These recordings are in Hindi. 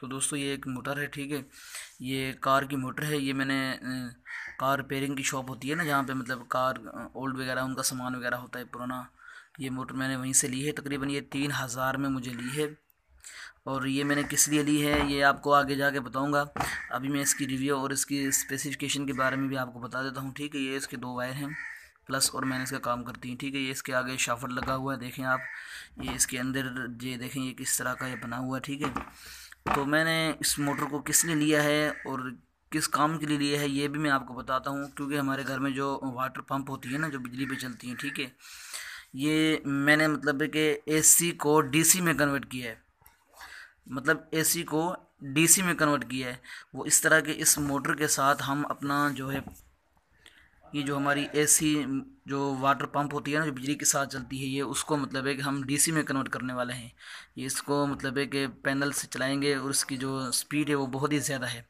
तो दोस्तों ये एक मोटर है ठीक है ये कार की मोटर है ये मैंने कार रिपेयरिंग की शॉप होती है ना जहाँ पे मतलब कार ओल्ड वगैरह उनका सामान वगैरह होता है पुराना ये मोटर मैंने वहीं से ली है तकरीबन ये तीन हज़ार में मुझे ली है और ये मैंने किस लिए ली है ये आपको आगे जाके बताऊंगा अभी मैं इसकी रिव्यू और इसकी स्पेसिफिकेशन के बारे में भी आपको बता देता हूँ ठीक है ये इसके दो वायर हैं प्लस और मैंने इसका काम करती हैं ठीक है ये इसके आगे शाफर लगा हुआ है देखें आप ये इसके अंदर ये देखें ये किस तरह का ये बना हुआ है ठीक है तो मैंने इस मोटर को किस लिए लिया है और किस काम के लिए लिया है ये भी मैं आपको बताता हूँ क्योंकि हमारे घर में जो वाटर पंप होती है ना जो बिजली पे चलती हैं ठीक है ये मैंने मतलब कि एसी को डीसी में कन्वर्ट किया है मतलब एसी को डीसी में कन्वर्ट किया है वो इस तरह के इस मोटर के साथ हम अपना जो है ये जो हमारी एसी जो वाटर पंप होती है ना जो बिजली के साथ चलती है ये उसको मतलब है कि हम डीसी में कन्वर्ट करने वाले हैं ये इसको मतलब है कि पैनल से चलाएंगे और इसकी जो स्पीड है वो बहुत ही ज़्यादा है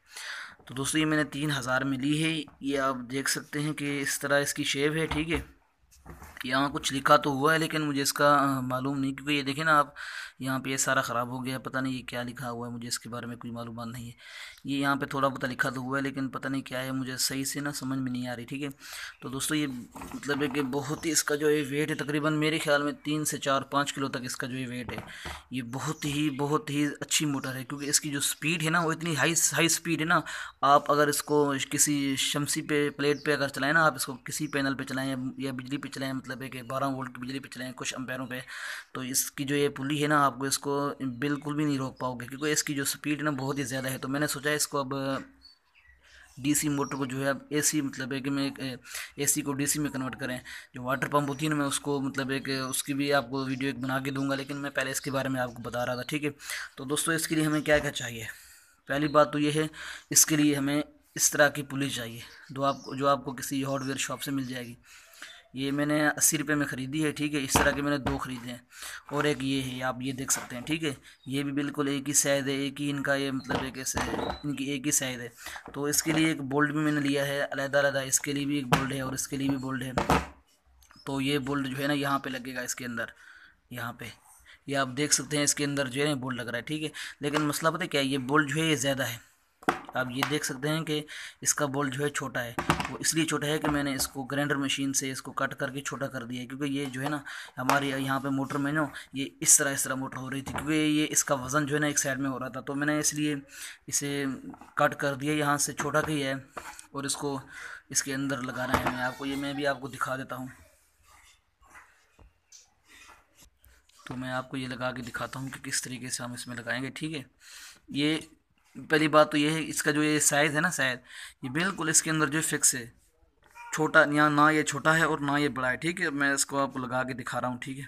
तो दोस्तों ये मैंने तीन हज़ार में ली है ये आप देख सकते हैं कि इस तरह इसकी शेप है ठीक है यहाँ कुछ लिखा तो हुआ है लेकिन मुझे इसका मालूम नहीं क्योंकि ये देखें ना आप यहाँ पे ये सारा ख़राब हो गया है पता नहीं ये क्या लिखा हुआ है मुझे इसके बारे में कोई मालूम नहीं है ये यहाँ पे थोड़ा बहुत लिखा तो हुआ है लेकिन पता नहीं क्या है मुझे सही से ना समझ में नहीं आ रही ठीक है तो दोस्तों ये मतलब है कि बहुत ही इसका जो ये वेट है तकरीबन मेरे ख्याल में तीन से चार पाँच किलो तक इसका जो ये वेट है ये बहुत ही बहुत ही अच्छी मोटर है क्योंकि इसकी जो स्पीड है ना वो इतनी हाई हाई स्पीड है ना आप अगर इसको किसी शमसी पे प्लेट पर अगर चलाएं ना आप इसको किसी पैनल पर चलाएँ या बिजली पर चलाएं मतलब है कि बारह वोल्ट की बिजली पे चलाएं कुछ अम्पेयरों पर तो इसकी जो ये पुली है ना आपको इसको बिल्कुल भी नहीं रोक पाओगे क्योंकि इसकी जो स्पीड ना बहुत ही ज़्यादा है तो मैंने सोचा इसको अब डीसी मोटर को जो है अब एसी मतलब है कि मैं एसी को डीसी में कन्वर्ट करें जो वाटर पंप होती है ना मैं उसको मतलब एक उसकी भी आपको वीडियो एक बना के दूंगा लेकिन मैं पहले इसके बारे में आपको बता रहा था ठीक है तो दोस्तों इसके लिए हमें क्या क्या चाहिए पहली बात तो ये है इसके लिए हमें इस तरह की पुलिस चाहिए जो आपको जो आपको किसी हार्डवेयर शॉप से मिल जाएगी ये मैंने अस्सी रुपये में ख़रीदी है ठीक है इस तरह के मैंने दो ख़रीदे हैं और एक ये है आप ये देख सकते हैं ठीक है ये भी बिल्कुल एक ही साइज़ है एक ही इनका ये मतलब एक ऐसे इनकी एक ही साइज़ है तो इसके लिए एक बोल्ट भी मैंने लिया है अलहदा अलहदा इसके लिए भी एक बोल्ट है और इसके लिए भी बोल्ट है तो ये बोल्ट जो है ना यहाँ पर लगेगा इसके अंदर यहाँ पर ये आप देख सकते हैं इसके अंदर जो है बोल्ट लग रहा है ठीक है लेकिन मसला पता है क्या ये बोल्ट जो है ये ज़्यादा है आप ये देख सकते हैं कि इसका बोल्ट जो है छोटा है वो इसलिए छोटा है कि मैंने इसको ग्राइंडर मशीन से इसको कट करके छोटा कर दिया है क्योंकि ये जो है ना हमारे यहाँ पे मोटर में ना ये इस तरह इस तरह मोटर हो रही थी क्योंकि ये इसका वज़न जो है ना एक साइड में हो रहा था तो मैंने इसलिए इसे कट कर दिया यहाँ से छोटा किया है और इसको इसके अंदर लगा रहे हैं मैं आपको ये मैं भी आपको दिखा देता हूँ तो मैं आपको ये लगा के दिखाता हूँ कि किस तरीके से हम इसमें लगाएंगे ठीक है ये पहली बात तो ये है इसका जो ये साइज़ है ना शायद ये बिल्कुल इसके अंदर जो फिक्स है छोटा यहाँ ना ये छोटा है और ना ये बड़ा है ठीक है मैं इसको आपको लगा के दिखा रहा हूँ ठीक है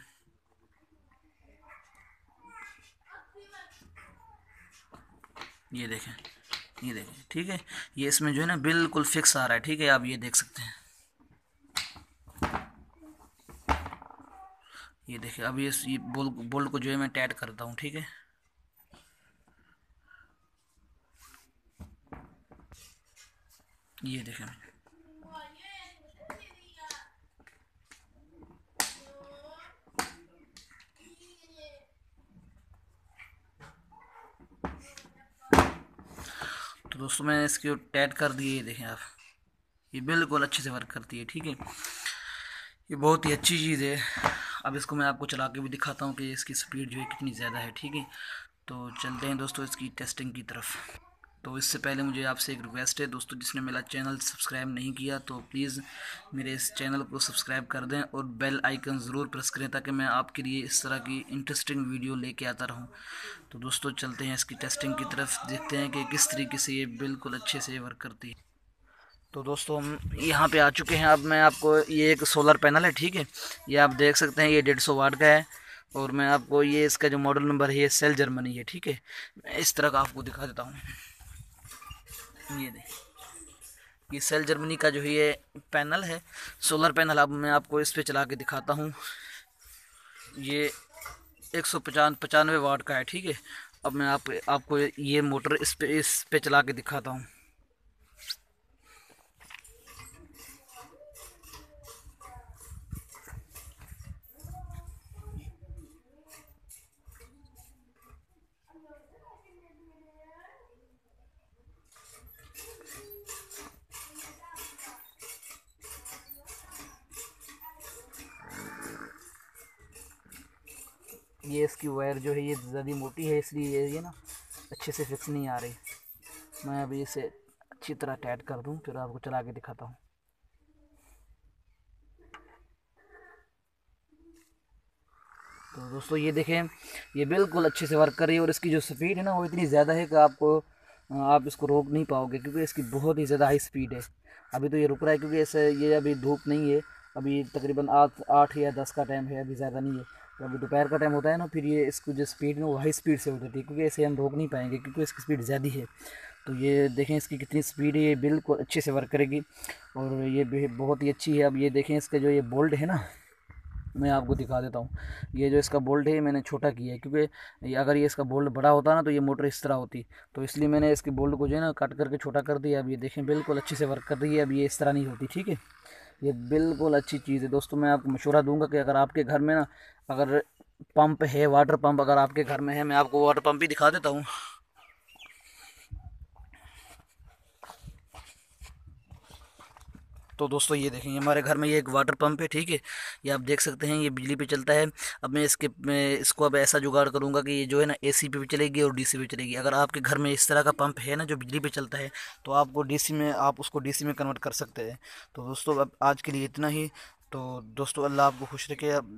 ये देखें ये देखें ठीक है ये इसमें जो है ना बिल्कुल फिक्स आ रहा है ठीक है आप ये देख सकते हैं ये देखें अब ये, बोल्ट बोल्ट को जो है मैं टाइट करता हूँ ठीक है ये देखें तो दोस्तों मैंने इसके टैट कर दिए ये देखें आप ये बिल्कुल अच्छे से वर्क करती है ठीक है ये बहुत ही अच्छी चीज़ है अब इसको मैं आपको चला के भी दिखाता हूँ कि इसकी स्पीड जो है कितनी ज़्यादा है ठीक है तो चलते हैं दोस्तों इसकी टेस्टिंग की तरफ तो इससे पहले मुझे आपसे एक रिक्वेस्ट है दोस्तों जिसने मेरा चैनल सब्सक्राइब नहीं किया तो प्लीज़ मेरे इस चैनल को सब्सक्राइब कर दें और बेल आइकन ज़रूर प्रेस करें ताकि मैं आपके लिए इस तरह की इंटरेस्टिंग वीडियो लेके आता रहूं तो दोस्तों चलते हैं इसकी टेस्टिंग की तरफ देखते हैं कि किस तरीके से ये बिल्कुल अच्छे से वर्क करती है तो दोस्तों हम यहाँ पर आ चुके हैं अब मैं आपको ये एक सोलर पैनल है ठीक है ये आप देख सकते हैं ये डेढ़ सौ वाट का है और मैं आपको ये इसका जो मॉडल नंबर है ये सेल जर्मनी है ठीक है मैं इस तरह का आपको दिखा देता हूँ ये देखिए ये सेल जर्मनी का जो है ये पैनल है सोलर पैनल अब मैं आपको इस पर चला के दिखाता हूँ ये एक सौ पचान पचानवे वाट का है ठीक है अब मैं आप, आपको ये मोटर इस पे इस पे चला के दिखाता हूँ ये इसकी वायर जो है ये ज़्यादा मोटी है इसलिए ये ना अच्छे से फिक्स नहीं आ रही मैं अभी इसे अच्छी तरह टाइट कर दूँ फिर आपको चला के दिखाता हूँ तो दोस्तों ये देखें ये बिल्कुल अच्छे से वर्क कर रही है और इसकी जो स्पीड है ना वो इतनी ज़्यादा है कि आपको आप इसको रोक नहीं पाओगे क्योंकि इसकी बहुत ही ज़्यादा हाई स्पीड है अभी तो ये रुक रहा है क्योंकि ऐसे ये अभी धूप नहीं है अभी तकरीबन आठ आठ या दस का टाइम है अभी ज़्यादा नहीं है तो अभी दोपहर का टाइम होता है ना फिर ये इसको जो स्पीड में वो हाई स्पीड से हो जाती है क्योंकि ऐसे हम रोक नहीं पाएंगे क्योंकि इसकी स्पीड ज़्यादा है तो ये देखें इसकी कितनी स्पीड है ये बिल्कुल अच्छे से वर्क करेगी और ये बहुत ही अच्छी है अब ये देखें इसका जो ये बोल्ट है ना मैं आपको दिखा देता हूँ ये जो इसका बोल्ट है मैंने छोटा किया है क्योंकि अगर ये इसका बोल्ट बड़ा होता ना तो ये मोटर इस तरह होती तो इसलिए मैंने इसके बोल्ट को जो है ना कट करके छोटा कर दिया अब ये देखें बिल्कुल अच्छे से वर्क कर रही है अब ये इस तरह नहीं होती ठीक है ये बिल्कुल अच्छी चीज़ है दोस्तों मैं आपको मशूरा दूंगा कि अगर आपके घर में ना अगर पंप है वाटर पंप अगर आपके घर में है मैं आपको वाटर पंप भी दिखा देता हूँ तो दोस्तों ये देखेंगे हमारे घर में ये एक वाटर पंप है ठीक है ये आप देख सकते हैं ये बिजली पे चलता है अब मैं इसके मैं इसको अब ऐसा जुगाड़ करूँगा कि ये जो है ना ए पे भी चलेगी और डी पे चलेगी अगर आपके घर में इस तरह का पंप है ना जो बिजली पे चलता है तो आपको डी में आप उसको डी में कन्वर्ट कर सकते हैं तो दोस्तों अब आज के लिए इतना ही तो दोस्तों अल्लाह आपको खुश रखे अब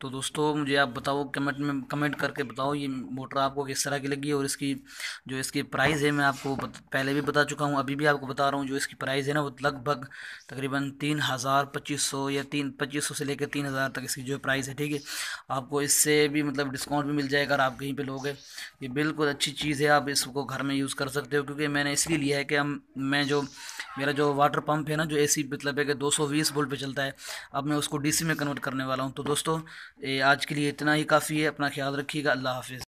तो दोस्तों मुझे आप बताओ कमेंट में कमेंट करके बताओ ये मोटर आपको किस तरह की लगी और इसकी जो इसकी प्राइस है मैं आपको बत, पहले भी बता चुका हूँ अभी भी आपको बता रहा हूँ जो इसकी प्राइस है ना वो लगभग तकरीबन तीन हज़ार पच्चीस सौ या तीन पच्चीस सौ से लेकर तीन हज़ार तक इसकी जो प्राइस है ठीक है आपको इससे भी मतलब डिस्काउंट भी मिल जाएगा अगर आप कहीं पर लोगे ये बिल्कुल अच्छी चीज़ है आप इसको घर में यूज़ कर सकते हो क्योंकि मैंने इसलिए लिया है कि हम मैं जो मेरा जो वाटर पम्प है ना जो ए सी मतलब है कि दो सौ बीस वोल्ट पर चलता है अब मैं उसको डी सी में कन्वर्ट करने वाला हूँ तो दोस्तों आज के लिए इतना ही काफ़ी है अपना ख्याल रखिएगा अल्लाह हाफिज़